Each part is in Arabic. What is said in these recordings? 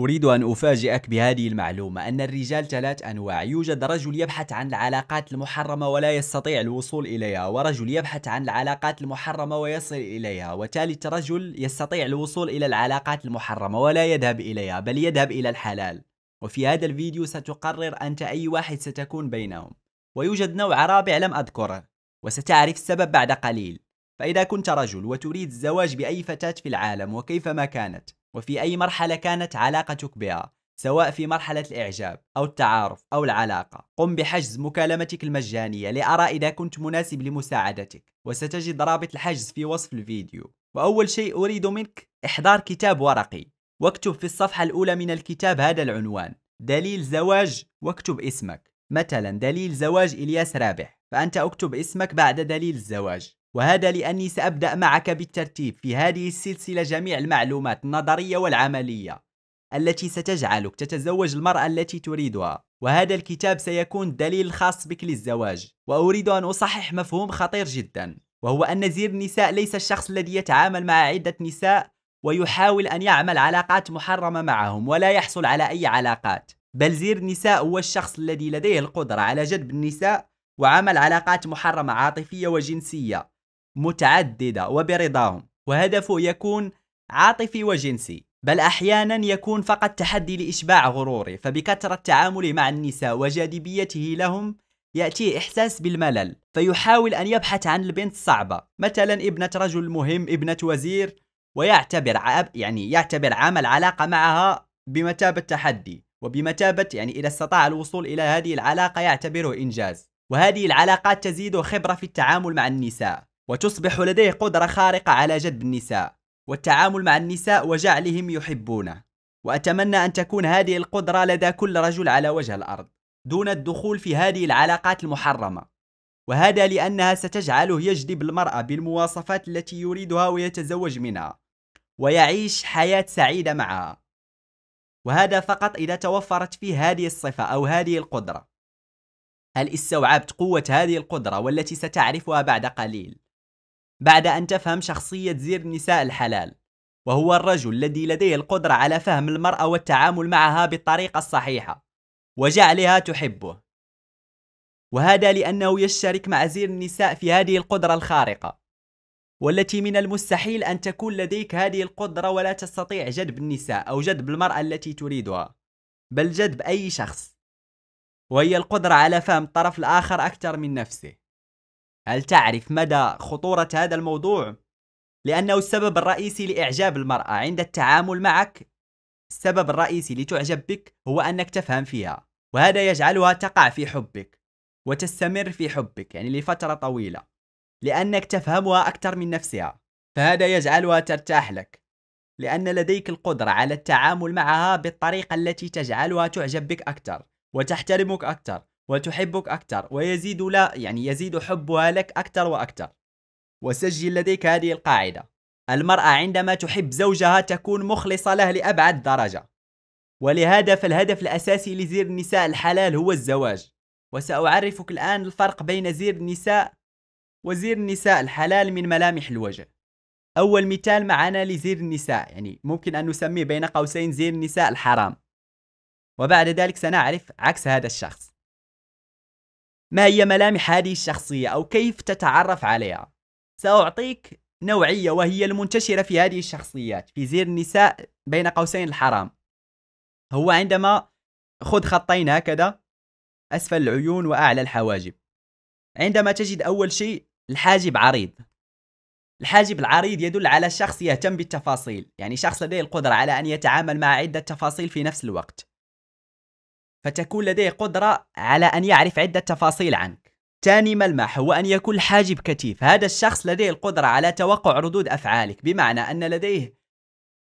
أريد أن أفاجئك بهذه المعلومة أن الرجال ثلاث أنواع يوجد رجل يبحث عن العلاقات المحرمة ولا يستطيع الوصول إليها ورجل يبحث عن العلاقات المحرمة ويصل إليها وثالث رجل يستطيع الوصول إلى العلاقات المحرمة ولا يذهب إليها بل يذهب إلى الحلال وفي هذا الفيديو ستقرر أنت أي واحد ستكون بينهم ويوجد نوع رابع لم أذكره وستعرف السبب بعد قليل فإذا كنت رجل وتريد الزواج بأي فتاة في العالم وكيفما كانت وفي أي مرحلة كانت علاقتك بها سواء في مرحلة الإعجاب أو التعارف أو العلاقة قم بحجز مكالمتك المجانية لأرى إذا كنت مناسب لمساعدتك وستجد رابط الحجز في وصف الفيديو وأول شيء أريد منك إحضار كتاب ورقي واكتب في الصفحة الأولى من الكتاب هذا العنوان دليل زواج واكتب اسمك مثلا دليل زواج إلياس رابح فأنت أكتب اسمك بعد دليل الزواج وهذا لأني سأبدأ معك بالترتيب في هذه السلسلة جميع المعلومات النظرية والعملية التي ستجعلك تتزوج المرأة التي تريدها وهذا الكتاب سيكون الدليل الخاص بك للزواج وأريد أن أصحح مفهوم خطير جدا وهو أن زير النساء ليس الشخص الذي يتعامل مع عدة نساء ويحاول أن يعمل علاقات محرمة معهم ولا يحصل على أي علاقات بل زير النساء هو الشخص الذي لديه القدرة على جذب النساء وعمل علاقات محرمة عاطفية وجنسية متعددة وبرضاهم وهدفه يكون عاطفي وجنسي بل أحيانا يكون فقط تحدي لإشباع غروري فبكثرة تعامله مع النساء وجاذبيته لهم يأتيه إحساس بالملل فيحاول أن يبحث عن البنت الصعبة مثلا ابنة رجل مهم ابنة وزير ويعتبر يعني يعتبر عمل علاقة معها بمثابة تحدي وبمثابة يعني إذا استطاع الوصول إلى هذه العلاقة يعتبره إنجاز وهذه العلاقات تزيده خبرة في التعامل مع النساء وتصبح لديه قدرة خارقة على جذب النساء والتعامل مع النساء وجعلهم يحبونه وأتمنى أن تكون هذه القدرة لدى كل رجل على وجه الأرض دون الدخول في هذه العلاقات المحرمة وهذا لأنها ستجعله يجذب المرأة بالمواصفات التي يريدها ويتزوج منها ويعيش حياة سعيدة معها وهذا فقط إذا توفرت فيه هذه الصفة أو هذه القدرة هل استوعبت قوة هذه القدرة والتي ستعرفها بعد قليل؟ بعد أن تفهم شخصية زير نساء الحلال وهو الرجل الذي لديه القدرة على فهم المرأة والتعامل معها بالطريقة الصحيحة وجعلها تحبه وهذا لأنه يشترك مع زير النساء في هذه القدرة الخارقة والتي من المستحيل أن تكون لديك هذه القدرة ولا تستطيع جذب النساء أو جذب المرأة التي تريدها بل جذب أي شخص وهي القدرة على فهم الطرف الآخر أكثر من نفسه هل تعرف مدى خطورة هذا الموضوع؟ لأنه السبب الرئيسي لإعجاب المرأة عند التعامل معك السبب الرئيسي لتعجب بك هو أنك تفهم فيها وهذا يجعلها تقع في حبك وتستمر في حبك يعني لفترة طويلة لأنك تفهمها أكثر من نفسها فهذا يجعلها ترتاح لك لأن لديك القدرة على التعامل معها بالطريقة التي تجعلها تعجب بك أكثر وتحترمك أكثر وتحبك أكثر ويزيد لا يعني يزيد حبها لك أكثر وأكثر وسجل لديك هذه القاعدة المرأة عندما تحب زوجها تكون مخلصة له لأبعد درجة ولهذا فالهدف الأساسي لزير النساء الحلال هو الزواج وسأعرفك الآن الفرق بين زير النساء وزير النساء الحلال من ملامح الوجه أول مثال معنا لزير النساء يعني ممكن أن نسميه بين قوسين زير النساء الحرام وبعد ذلك سنعرف عكس هذا الشخص ما هي ملامح هذه الشخصية أو كيف تتعرف عليها سأعطيك نوعية وهي المنتشرة في هذه الشخصيات في زير النساء بين قوسين الحرام هو عندما خذ خطين هكذا أسفل العيون وأعلى الحواجب عندما تجد أول شيء الحاجب عريض الحاجب العريض يدل على شخص يهتم بالتفاصيل يعني شخص لديه القدرة على أن يتعامل مع عدة تفاصيل في نفس الوقت فتكون لديه قدرة على أن يعرف عدة تفاصيل عنك ثاني ملمح هو أن يكون حاجب كتيف هذا الشخص لديه القدرة على توقع ردود أفعالك بمعنى أن لديه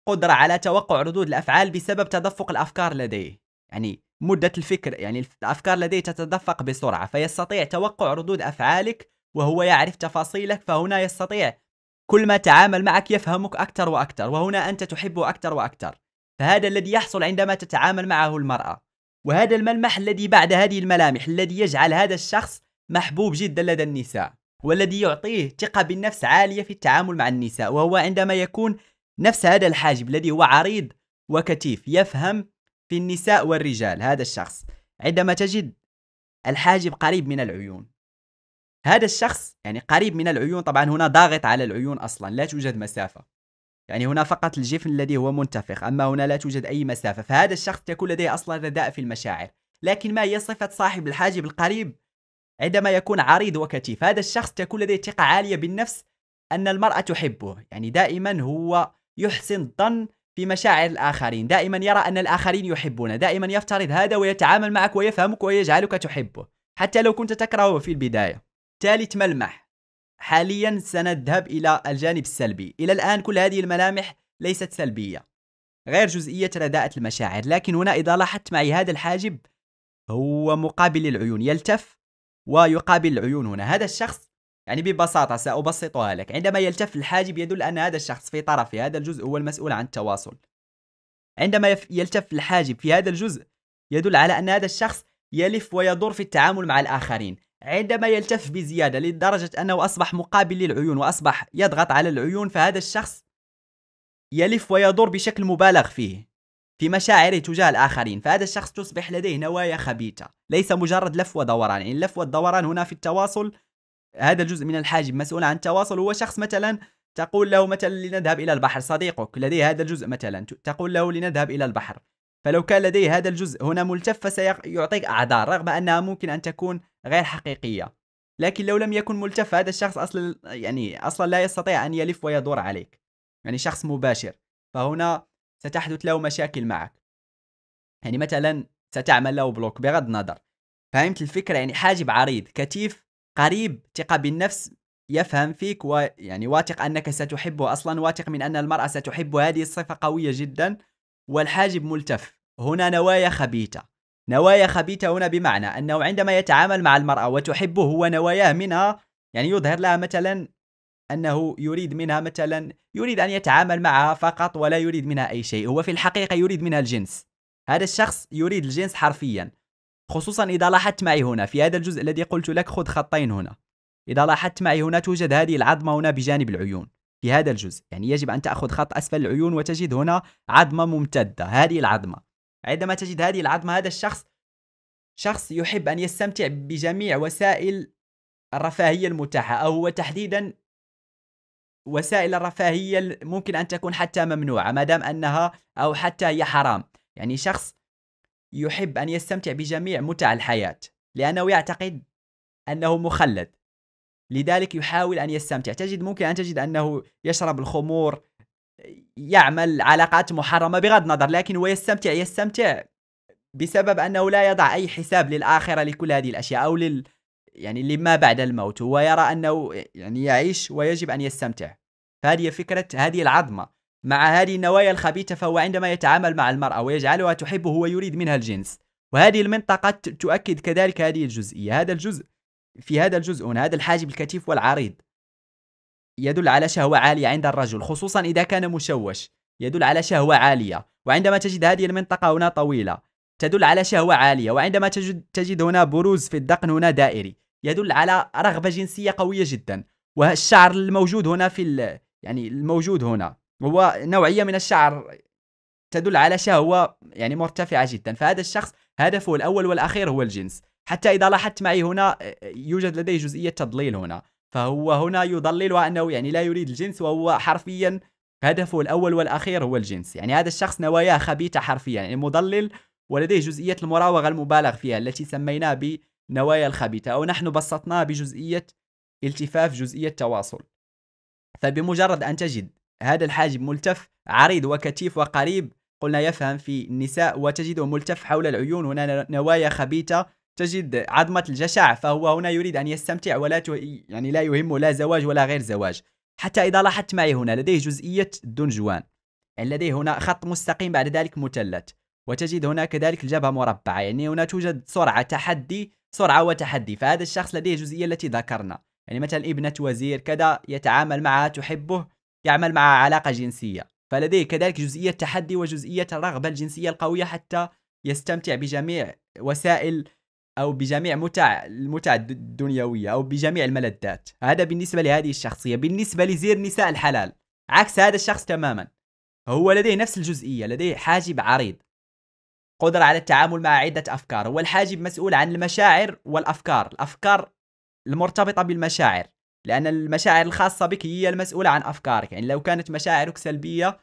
قدرة على توقع ردود الأفعال بسبب تدفق الأفكار لديه يعني مدة الفكر يعني الأفكار لديه تتدفق بسرعة فيستطيع توقع ردود أفعالك وهو يعرف تفاصيلك فهنا يستطيع كل ما تعامل معك يفهمك أكثر وأكثر وهنا أنت تحبه أكثر وأكثر فهذا الذي يحصل عندما تتعامل معه المرأة وهذا الملمح الذي بعد هذه الملامح الذي يجعل هذا الشخص محبوب جدا لدى النساء والذي يعطيه ثقة بالنفس عالية في التعامل مع النساء وهو عندما يكون نفس هذا الحاجب الذي هو عريض وكثيف يفهم في النساء والرجال هذا الشخص عندما تجد الحاجب قريب من العيون هذا الشخص يعني قريب من العيون طبعا هنا ضاغط على العيون اصلا لا توجد مسافه يعني هنا فقط الجفن الذي هو منتفخ أما هنا لا توجد أي مسافة فهذا الشخص تكون لديه أصلا رداء في المشاعر لكن ما هي صفة صاحب الحاجب القريب عندما يكون عريض وكتيف هذا الشخص تكون لديه ثقة عالية بالنفس أن المرأة تحبه يعني دائما هو يحسن الظن في مشاعر الآخرين دائما يرى أن الآخرين يحبونه دائما يفترض هذا ويتعامل معك ويفهمك ويجعلك تحبه حتى لو كنت تكرهه في البداية ثالث ملمح حاليا سنذهب إلى الجانب السلبي إلى الآن كل هذه الملامح ليست سلبية غير جزئية رداءة المشاعر لكن هنا إذا لاحظت معي هذا الحاجب هو مقابل للعيون يلتف ويقابل العيون هنا هذا الشخص يعني ببساطة سأبسطها لك عندما يلتف الحاجب يدل أن هذا الشخص في طرفي هذا الجزء هو المسؤول عن التواصل عندما يلتف الحاجب في هذا الجزء يدل على أن هذا الشخص يلف ويدور في التعامل مع الآخرين عندما يلتف بزيادة لدرجة أنه أصبح مقابل للعيون وأصبح يضغط على العيون فهذا الشخص يلف ويدور بشكل مبالغ فيه في مشاعره تجاه الآخرين فهذا الشخص تصبح لديه نوايا خبيثة ليس مجرد لف ودوران يعني اللف والدوران هنا في التواصل هذا الجزء من الحاجب مسؤول عن التواصل هو شخص مثلا تقول له مثلا لنذهب إلى البحر صديقك لديه هذا الجزء مثلا تقول له لنذهب إلى البحر فلو كان لديه هذا الجزء هنا ملتف فسيعطيك أعذار رغم أنها ممكن أن تكون غير حقيقية لكن لو لم يكن ملتف هذا الشخص أصلا يعني أصلا لا يستطيع أن يلف ويدور عليك يعني شخص مباشر فهنا ستحدث له مشاكل معك يعني مثلا ستعمل له بلوك بغض النظر فهمت الفكرة يعني حاجب عريض كتيف قريب ثقة بالنفس يفهم فيك ويعني واثق أنك ستحبه أصلا واثق من أن المرأة ستحبه هذه الصفة قوية جدا والحاجب ملتف هنا نوايا خبيثة نوايا خبيثة هنا بمعنى أنه عندما يتعامل مع المرأة وتحبه ونواياه منها يعني يظهر لها مثلا أنه يريد منها مثلا يريد أن يتعامل معها فقط ولا يريد منها أي شيء هو في الحقيقة يريد منها الجنس هذا الشخص يريد الجنس حرفيا خصوصا إذا لاحظت معي هنا في هذا الجزء الذي قلت لك خذ خطين هنا إذا لاحظت معي هنا توجد هذه العظمة هنا بجانب العيون في هذا الجزء يعني يجب أن تأخذ خط أسفل العيون وتجد هنا عظمة ممتدة هذه العظمة عندما تجد هذه العظمة هذا الشخص شخص يحب أن يستمتع بجميع وسائل الرفاهية المتاحة أو هو تحديدا وسائل الرفاهية ممكن أن تكون حتى ممنوعة ما دام أنها أو حتى هي حرام يعني شخص يحب أن يستمتع بجميع متع الحياة لأنه يعتقد أنه مخلد لذلك يحاول أن يستمتع تجد ممكن أن تجد أنه يشرب الخمور يعمل علاقات محرمة بغض النظر لكن هو يستمتع يستمتع بسبب أنه لا يضع أي حساب للآخرة لكل هذه الأشياء أو لل يعني لما بعد الموت هو يرى أنه يعني يعيش ويجب أن يستمتع فهذه فكرة هذه العظمة مع هذه النوايا الخبيثة فهو عندما يتعامل مع المرأة ويجعلها تحبه هو يريد منها الجنس وهذه المنطقة تؤكد كذلك هذه الجزئية هذا الجزء في هذا الجزء هنا هذا الحاجب الكتيف والعريض يدل على شهوة عالية عند الرجل خصوصا إذا كان مشوش يدل على شهوة عالية وعندما تجد هذه المنطقة هنا طويلة تدل على شهوة عالية وعندما تجد, تجد هنا بروز في الدقن هنا دائري يدل على رغبة جنسية قوية جدا والشعر الموجود هنا في يعني الموجود هنا هو نوعية من الشعر تدل على شهوة يعني مرتفعة جدا فهذا الشخص هدفه الأول والأخير هو الجنس حتى إذا لاحظت معي هنا يوجد لديه جزئية تضليل هنا فهو هنا يضلل أنه يعني لا يريد الجنس وهو حرفيا هدفه الأول والأخير هو الجنس يعني هذا الشخص نواياه خبيثة حرفيا يعني مضلل ولديه جزئية المراوغة المبالغ فيها التي سميناها بنوايا الخبيثة أو نحن بسطناها بجزئية التفاف جزئية تواصل فبمجرد أن تجد هذا الحاجب ملتف عريض وكثيف وقريب قلنا يفهم في النساء وتجده ملتف حول العيون هنا نوايا خبيثة تجد عظمة الجشع فهو هنا يريد أن يستمتع ولا ت... يعني لا يهمه لا زواج ولا غير زواج حتى إذا لاحظت معي هنا لديه جزئية الدنجوان يعني لديه هنا خط مستقيم بعد ذلك مثلث وتجد هنا كذلك الجبهة مربعة يعني هنا توجد سرعة تحدي سرعة وتحدي فهذا الشخص لديه الجزئية التي ذكرنا يعني مثلا ابنة وزير كذا يتعامل معها تحبه يعمل معها علاقة جنسية فلديه كذلك جزئية تحدي وجزئية الرغبة الجنسية القوية حتى يستمتع بجميع وسائل او بجميع متع المتع الدنيويه او بجميع الملذات هذا بالنسبه لهذه الشخصيه بالنسبه لزير نساء الحلال عكس هذا الشخص تماما هو لديه نفس الجزئيه لديه حاجب عريض قدره على التعامل مع عده افكار هو الحاجب مسؤول عن المشاعر والافكار الافكار المرتبطه بالمشاعر لان المشاعر الخاصه بك هي المسؤوله عن افكارك يعني لو كانت مشاعرك سلبيه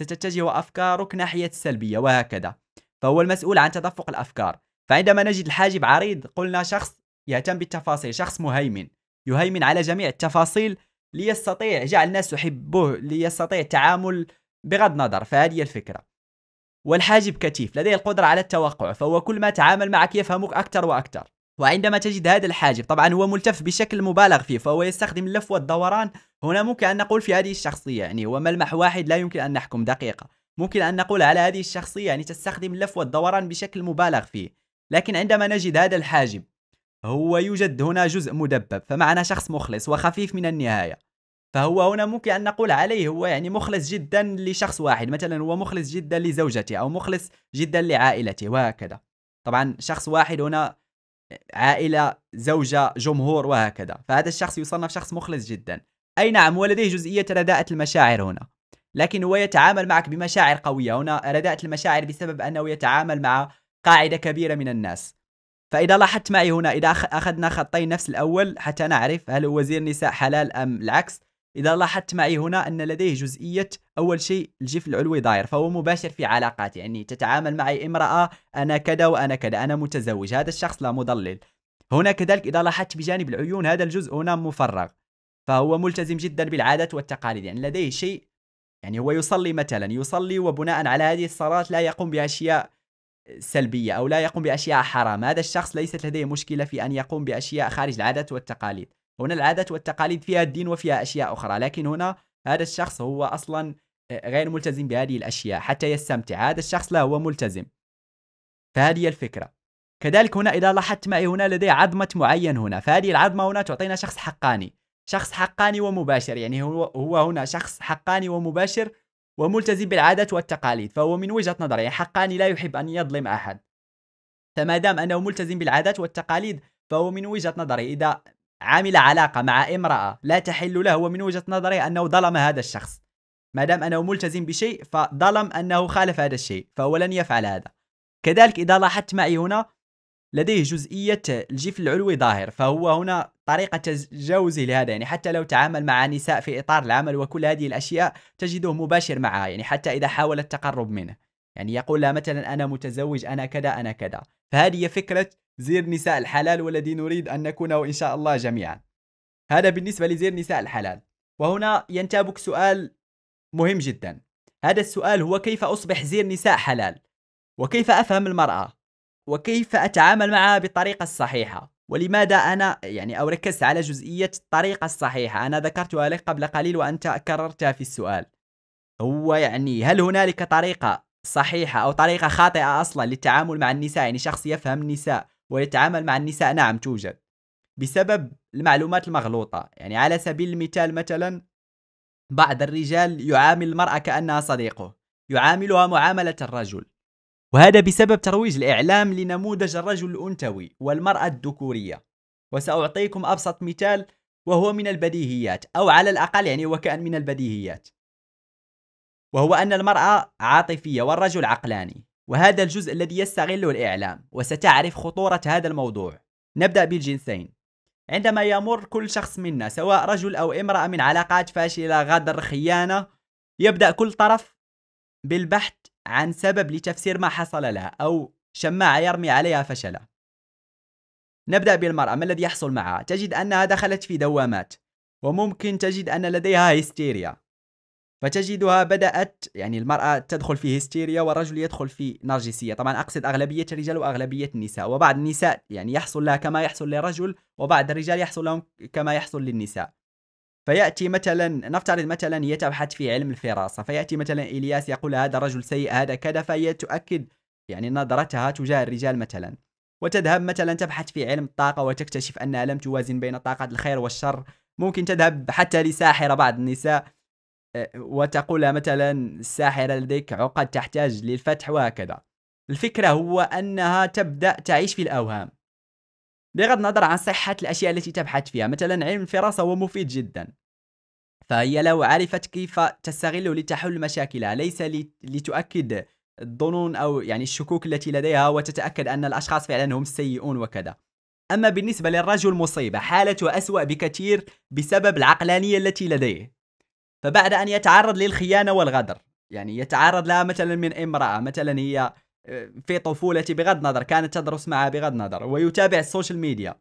ستتجه افكارك ناحيه السلبيه وهكذا فهو المسؤول عن تدفق الافكار فعندما نجد الحاجب عريض قلنا شخص يهتم بالتفاصيل شخص مهيمن يهيمن على جميع التفاصيل ليستطيع جعل الناس يحبوه ليستطيع التعامل بغض النظر فهذه الفكرة والحاجب كتيف لديه القدرة على التوقع فهو كل ما تعامل معك يفهمك أكثر وأكثر وعندما تجد هذا الحاجب طبعا هو ملتف بشكل مبالغ فيه فهو يستخدم اللف والدوران هنا ممكن أن نقول في هذه الشخصية يعني هو ملمح واحد لا يمكن أن نحكم دقيقة ممكن أن نقول على هذه الشخصية يعني تستخدم اللف والدوران بشكل مبالغ فيه لكن عندما نجد هذا الحاجب هو يوجد هنا جزء مدبب فمعنا شخص مخلص وخفيف من النهاية فهو هنا ممكن أن نقول عليه هو يعني مخلص جدا لشخص واحد مثلا هو مخلص جدا لزوجته أو مخلص جدا لعائلته وهكذا طبعا شخص واحد هنا عائلة زوجة جمهور وهكذا فهذا الشخص يصنف شخص مخلص جدا أي نعم ولديه جزئية رداءة المشاعر هنا لكن هو يتعامل معك بمشاعر قوية هنا رداءة المشاعر بسبب أنه يتعامل مع قاعدة كبيرة من الناس فإذا لاحظت معي هنا إذا أخذنا خطين نفس الأول حتى نعرف هل هو وزير نساء حلال أم العكس إذا لاحظت معي هنا أن لديه جزئية أول شيء الجيف العلوي ظاهر فهو مباشر في علاقات يعني تتعامل معي امرأة أنا كذا وأنا كذا أنا متزوج هذا الشخص لا مضلل هنا كذلك إذا لاحظت بجانب العيون هذا الجزء هنا مفرغ فهو ملتزم جدا بالعادات والتقاليد يعني لديه شيء يعني هو يصلي مثلا يصلي وبناء على هذه الصلاة لا يقوم بأشياء سلبية أو لا يقوم بأشياء حرام هذا الشخص ليست لديه مشكلة في أن يقوم بأشياء خارج العادات والتقاليد هنا العادات والتقاليد فيها الدين وفيها أشياء أخرى لكن هنا هذا الشخص هو أصلا آه، غير ملتزم بهذه الأشياء حتى يستمتع هذا الشخص لا هو ملتزم فهذه الفكرة كذلك هنا إذا لاحظت معي هنا لدي عظمة معين هنا فهذه العظمة هنا تعطينا شخص حقاني شخص حقاني ومباشر يعني هو, هو هنا شخص حقاني ومباشر وملتزم بالعادات والتقاليد فهو من وجهة نظري حقاً لا يحب أن يظلم أحد فما دام أنه ملتزم بالعادات والتقاليد فهو من وجهة نظري إذا عمل علاقة مع امرأة لا تحل له هو من وجهة نظري أنه ظلم هذا الشخص ما دام أنه ملتزم بشيء فظلم أنه خالف هذا الشيء فهو لن يفعل هذا كذلك إذا لاحظت معي هنا لديه جزئية الجيف العلوي ظاهر فهو هنا طريقة تجاوزه لهذا يعني حتى لو تعامل مع نساء في إطار العمل وكل هذه الأشياء تجده مباشر معها يعني حتى إذا حاول التقرب منه يعني يقول لها مثلا أنا متزوج أنا كذا أنا كذا فهذه فكرة زير نساء الحلال والذي نريد أن نكونه إن شاء الله جميعا هذا بالنسبة لزير نساء الحلال وهنا ينتابك سؤال مهم جدا هذا السؤال هو كيف أصبح زير نساء حلال وكيف أفهم المرأة وكيف أتعامل معها بالطريقة الصحيحة ولماذا أنا يعني أو ركزت على جزئية الطريقة الصحيحة أنا ذكرتها لك قبل قليل وأنت كررتها في السؤال هو يعني هل هنالك طريقة صحيحة أو طريقة خاطئة أصلا للتعامل مع النساء يعني شخص يفهم النساء ويتعامل مع النساء نعم توجد بسبب المعلومات المغلوطة يعني على سبيل المثال مثلا بعض الرجال يعامل المرأة كأنها صديقه يعاملها معاملة الرجل وهذا بسبب ترويج الإعلام لنموذج الرجل الأنثوي والمرأة الذكورية وسأعطيكم أبسط مثال وهو من البديهيات أو على الأقل يعني وكأن من البديهيات وهو أن المرأة عاطفية والرجل عقلاني وهذا الجزء الذي يستغله الإعلام وستعرف خطورة هذا الموضوع نبدأ بالجنسين عندما يمر كل شخص منا سواء رجل أو امرأة من علاقات فاشلة غدر خيانة يبدأ كل طرف بالبحث عن سبب لتفسير ما حصل لها أو شماعة يرمي عليها فشلها نبدأ بالمرأة ما الذي يحصل معها؟ تجد أنها دخلت في دوامات وممكن تجد أن لديها هستيريا فتجدها بدأت يعني المرأة تدخل في هستيريا والرجل يدخل في نرجسية طبعا أقصد أغلبية الرجال وأغلبية النساء وبعض النساء يعني يحصل لها كما يحصل للرجل وبعض الرجال يحصل لهم كما يحصل للنساء فياتي مثلا نفترض مثلا يتبحث في علم الفراسه فياتي مثلا الياس يقول هذا رجل سيء هذا كذا فهي تؤكد يعني نظرتها تجاه الرجال مثلا وتذهب مثلا تبحث في علم الطاقه وتكتشف انها لم توازن بين طاقه الخير والشر ممكن تذهب حتى لساحره بعض النساء آه، وتقول مثلا الساحره لديك عقد تحتاج للفتح وهكذا الفكره هو انها تبدا تعيش في الاوهام بغض النظر عن صحة الأشياء التي تبحث فيها مثلا علم الفراسة هو مفيد جدا فهي لو عرفت كيف تستغله لتحل مشاكلها ليس لتؤكد الظنون أو يعني الشكوك التي لديها وتتأكد أن الأشخاص فعلا هم السيئون وكذا أما بالنسبة للرجل مصيبة حالته أسوأ بكثير بسبب العقلانية التي لديه فبعد أن يتعرض للخيانة والغدر يعني يتعرض لها مثلا من امرأة مثلا هي في طفولتي بغض النظر كانت تدرس معه بغض النظر ويتابع السوشيال ميديا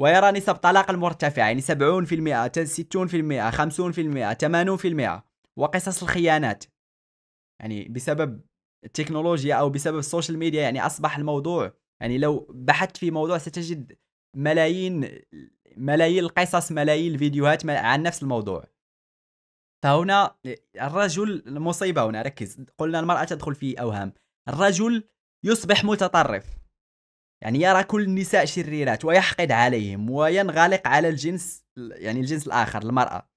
ويرى نسب طلاق المرتفعة يعني 70% 60% 50% 80% وقصص الخيانات يعني بسبب التكنولوجيا أو بسبب السوشيال ميديا يعني أصبح الموضوع يعني لو بحثت في موضوع ستجد ملايين ملايين القصص ملايين الفيديوهات عن نفس الموضوع فهنا الرجل المصيبة هنا ركز قلنا المرأة تدخل في أوهام الرجل يصبح متطرف يعني يرى كل النساء شريرات ويحقد عليهم وينغلق على الجنس يعني الجنس الآخر المرأة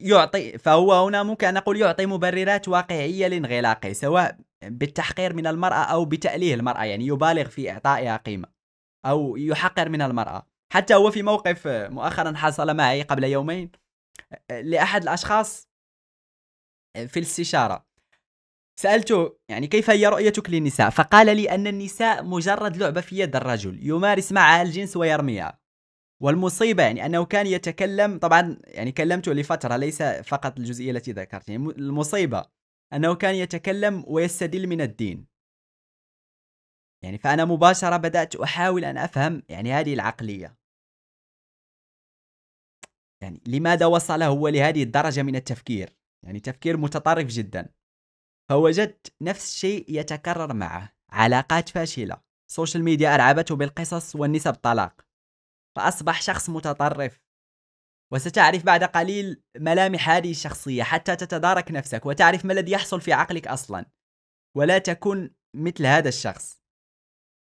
يعطي فهو هنا ممكن نقول يعطي مبررات واقعية لانغلاقه سواء بالتحقير من المرأة أو بتأليه المرأة يعني يبالغ في إعطائها قيمة أو يحقر من المرأة حتى هو في موقف مؤخرا حصل معي قبل يومين لأحد الأشخاص في الاستشارة سألته يعني كيف هي رؤيتك للنساء فقال لي أن النساء مجرد لعبة في يد الرجل يمارس معها الجنس ويرميها والمصيبة يعني أنه كان يتكلم طبعا يعني كلمته لفترة ليس فقط الجزئية التي ذكرت يعني المصيبة أنه كان يتكلم ويستدل من الدين يعني فأنا مباشرة بدأت أحاول أن أفهم يعني هذه العقلية يعني لماذا وصل هو لهذه الدرجة من التفكير يعني تفكير متطرف جدا فوجدت نفس الشيء يتكرر معه علاقات فاشلة السوشيال ميديا أرعبته بالقصص والنسب الطلاق فأصبح شخص متطرف وستعرف بعد قليل ملامح هذه الشخصية حتى تتدارك نفسك وتعرف ما الذي يحصل في عقلك أصلا ولا تكون مثل هذا الشخص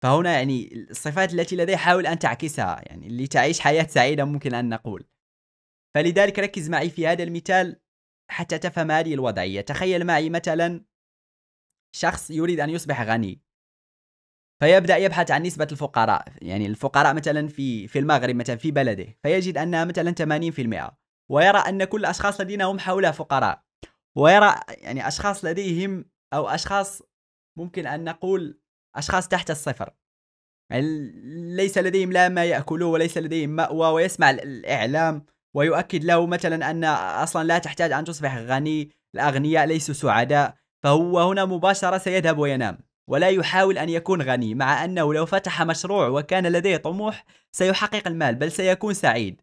فهنا يعني الصفات التي لديه حاول أن تعكسها يعني لتعيش حياة سعيدة ممكن أن نقول فلذلك ركز معي في هذا المثال حتى تفهم هذه الوضعية تخيل معي مثلا شخص يريد أن يصبح غني فيبدأ يبحث عن نسبة الفقراء يعني الفقراء مثلا في في المغرب مثلا في بلده فيجد أنها مثلا 80% ويرى أن كل الأشخاص الذين هم حوله فقراء ويرى يعني أشخاص لديهم أو أشخاص ممكن أن نقول أشخاص تحت الصفر يعني ليس لديهم لا ما يأكلوه وليس لديهم مأوى ويسمع الإعلام ويؤكد له مثلا أن أصلا لا تحتاج أن تصبح غني الأغنياء ليسوا سعداء فهو هنا مباشرة سيذهب وينام ولا يحاول أن يكون غني مع أنه لو فتح مشروع وكان لديه طموح سيحقق المال بل سيكون سعيد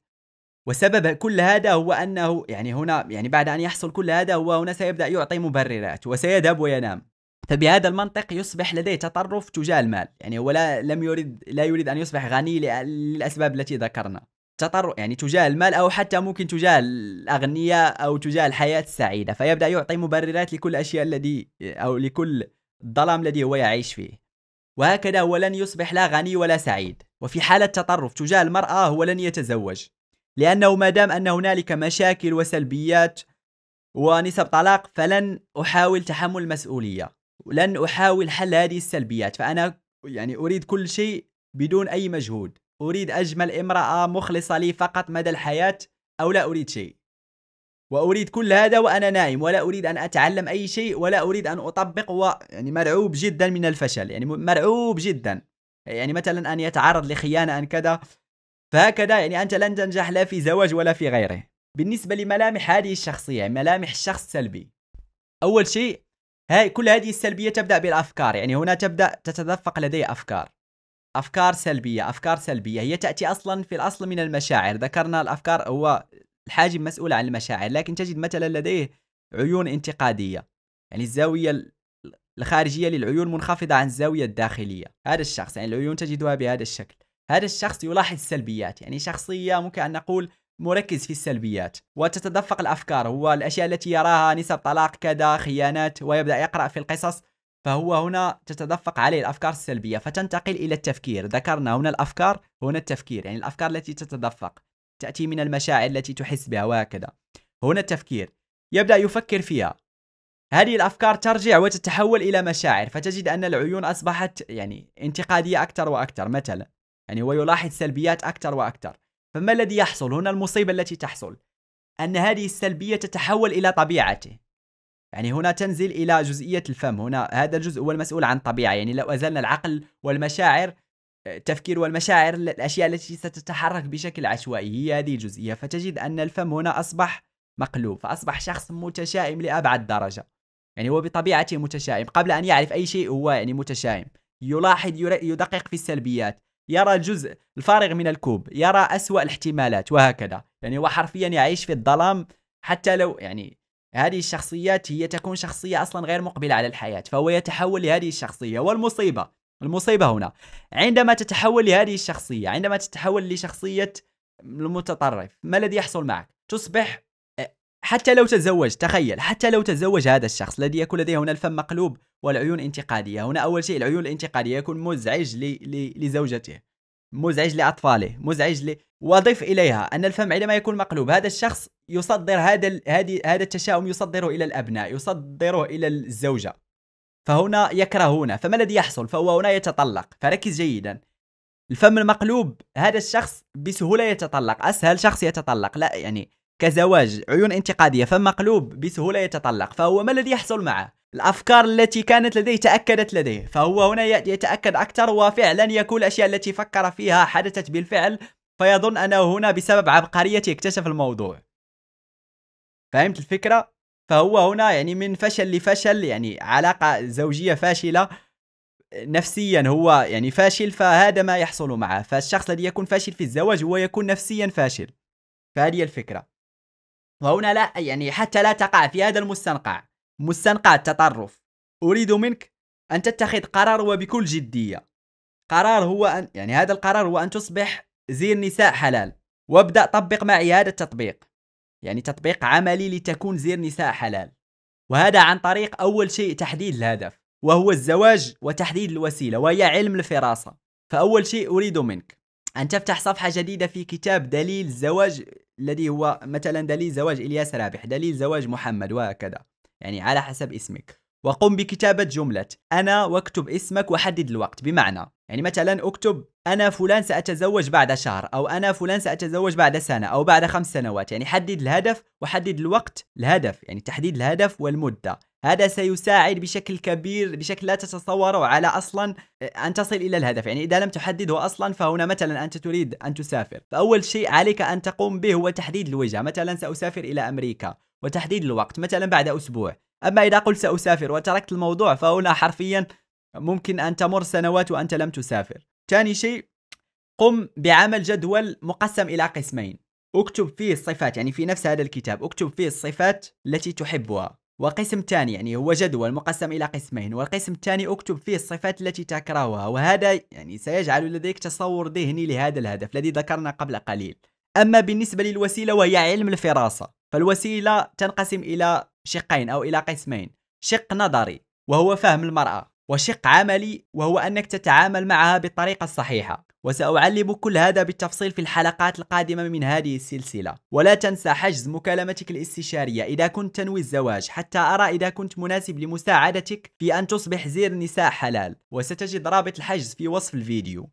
وسبب كل هذا هو أنه يعني هنا يعني بعد أن يحصل كل هذا هو هنا سيبدأ يعطي مبررات وسيذهب وينام فبهذا المنطق يصبح لديه تطرف تجاه المال يعني هو لا لم يريد لا يريد أن يصبح غني للأسباب التي ذكرنا تطر يعني تجاه المال او حتى ممكن تجاه الاغنياء او تجاه الحياه السعيده فيبدا يعطي مبررات لكل الاشياء الذي او لكل الظلام الذي هو يعيش فيه وهكذا هو لن يصبح لا غني ولا سعيد وفي حالة تطرف تجاه المرأة هو لن يتزوج لأنه ما دام أن هنالك مشاكل وسلبيات ونسب طلاق فلن أحاول تحمل المسؤولية لن أحاول حل هذه السلبيات فأنا يعني أريد كل شيء بدون أي مجهود أريد أجمل امرأة مخلصة لي فقط مدى الحياة أو لا أريد شيء وأريد كل هذا وأنا نايم ولا أريد أن أتعلم أي شيء ولا أريد أن أطبق و... يعني مرعوب جدا من الفشل يعني مرعوب جدا يعني مثلا أن يتعرض لخيانة أن كذا فهكذا يعني أنت لن تنجح لا في زواج ولا في غيره بالنسبة لملامح هذه الشخصية ملامح الشخص السلبي أول شيء هاي كل هذه السلبية تبدأ بالأفكار يعني هنا تبدأ تتدفق لدي أفكار أفكار سلبية أفكار سلبية هي تأتي أصلا في الأصل من المشاعر ذكرنا الأفكار هو الحاجب مسؤول عن المشاعر لكن تجد مثلا لديه عيون انتقادية يعني الزاوية الخارجية للعيون منخفضة عن الزاوية الداخلية هذا الشخص يعني العيون تجدها بهذا الشكل هذا الشخص يلاحظ السلبيات يعني شخصية ممكن أن نقول مركز في السلبيات وتتدفق الأفكار هو الأشياء التي يراها نسب طلاق كذا خيانات ويبدأ يقرأ في القصص فهو هنا تتدفق عليه الأفكار السلبية فتنتقل إلى التفكير ذكرنا هنا الأفكار هنا التفكير يعني الأفكار التي تتدفق تأتي من المشاعر التي تحس بها وهكذا هنا التفكير يبدأ يفكر فيها هذه الأفكار ترجع وتتحول إلى مشاعر فتجد أن العيون أصبحت يعني انتقادية أكثر وأكثر مثلا يعني هو يلاحظ سلبيات أكثر وأكثر فما الذي يحصل هنا المصيبة التي تحصل أن هذه السلبية تتحول إلى طبيعته يعني هنا تنزل إلى جزئية الفم هنا هذا الجزء هو المسؤول عن الطبيعة يعني لو أزلنا العقل والمشاعر آه، التفكير والمشاعر الأشياء التي ستتحرك بشكل عشوائي هي هذه الجزئية فتجد أن الفم هنا أصبح مقلوب فأصبح شخص متشائم لأبعد درجة يعني هو بطبيعته متشائم قبل أن يعرف أي شيء هو يعني متشائم يلاحظ يدقق في السلبيات يرى الجزء الفارغ من الكوب يرى أسوأ الاحتمالات وهكذا يعني هو حرفيا يعيش في الظلام حتى لو يعني هذه الشخصيات هي تكون شخصية أصلا غير مقبلة على الحياة فهو يتحول لهذه الشخصية والمصيبة المصيبة هنا عندما تتحول لهذه الشخصية عندما تتحول لشخصية المتطرف ما الذي يحصل معك تصبح حتى لو تزوج تخيل حتى لو تزوج هذا الشخص الذي يكون لديه هنا الفم مقلوب والعيون انتقادية هنا أول شيء العيون الانتقادية يكون مزعج لزوجته مزعج لأطفاله مزعج ل... واضف إليها أن الفم عندما يكون مقلوب هذا الشخص يصدر هذا ال... هذه هذا التشاؤم يصدره إلى الأبناء يصدره إلى الزوجة فهنا يكرهونه فما الذي يحصل فهو هنا يتطلق فركز جيدا الفم المقلوب هذا الشخص بسهولة يتطلق أسهل شخص يتطلق لا يعني كزواج عيون انتقادية فم مقلوب بسهولة يتطلق فهو ما الذي يحصل معه الأفكار التي كانت لديه تأكدت لديه فهو هنا يتأكد أكثر وفعلا يكون الأشياء التي فكر فيها حدثت بالفعل فيظن أنه هنا بسبب عبقريته اكتشف الموضوع فهمت الفكرة؟ فهو هنا يعني من فشل لفشل يعني علاقة زوجية فاشلة نفسيا هو يعني فاشل فهذا ما يحصل معه فالشخص الذي يكون فاشل في الزواج هو يكون نفسيا فاشل فهذه الفكرة وهنا لا يعني حتى لا تقع في هذا المستنقع مستنقع التطرف أريد منك أن تتخذ قرار وبكل جدية قرار هو أن يعني هذا القرار هو أن تصبح زير نساء حلال وابدأ طبق معي هذا التطبيق يعني تطبيق عملي لتكون زير نساء حلال وهذا عن طريق أول شيء تحديد الهدف وهو الزواج وتحديد الوسيلة وهي علم الفراسة فأول شيء أريد منك أن تفتح صفحة جديدة في كتاب دليل الزواج الذي هو مثلا دليل زواج إلياس رابح دليل زواج محمد وهكذا يعني على حسب اسمك وقم بكتابة جملة أنا واكتب اسمك وحدد الوقت بمعنى يعني مثلا اكتب أنا فلان سأتزوج بعد شهر أو أنا فلان سأتزوج بعد سنة أو بعد خمس سنوات يعني حدد الهدف وحدد الوقت الهدف يعني تحديد الهدف والمدة هذا سيساعد بشكل كبير بشكل لا تتصوره على اصلا آه، ان تصل الى الهدف يعني اذا لم تحدده اصلا فهنا مثلا انت تريد ان تسافر فاول شيء عليك ان تقوم به هو تحديد الوجهه مثلا ساسافر الى امريكا وتحديد الوقت مثلا بعد أسبوع أما إذا قلت سأسافر وتركت الموضوع فهنا حرفيا ممكن أن تمر سنوات وأنت لم تسافر ثاني شيء قم بعمل جدول مقسم إلى قسمين اكتب فيه الصفات يعني في نفس هذا الكتاب اكتب فيه الصفات التي تحبها وقسم ثاني يعني هو جدول مقسم إلى قسمين والقسم الثاني اكتب فيه الصفات التي تكرهها وهذا يعني سيجعل لديك تصور ذهني لهذا الهدف الذي ذكرنا قبل قليل أما بالنسبة للوسيلة وهي علم الفراسة فالوسيله تنقسم الى شقين او الى قسمين شق نظري وهو فهم المراه وشق عملي وهو انك تتعامل معها بالطريقه الصحيحه وساعلم كل هذا بالتفصيل في الحلقات القادمه من هذه السلسله ولا تنسى حجز مكالمتك الاستشاريه اذا كنت تنوي الزواج حتى ارى اذا كنت مناسب لمساعدتك في ان تصبح زير نساء حلال وستجد رابط الحجز في وصف الفيديو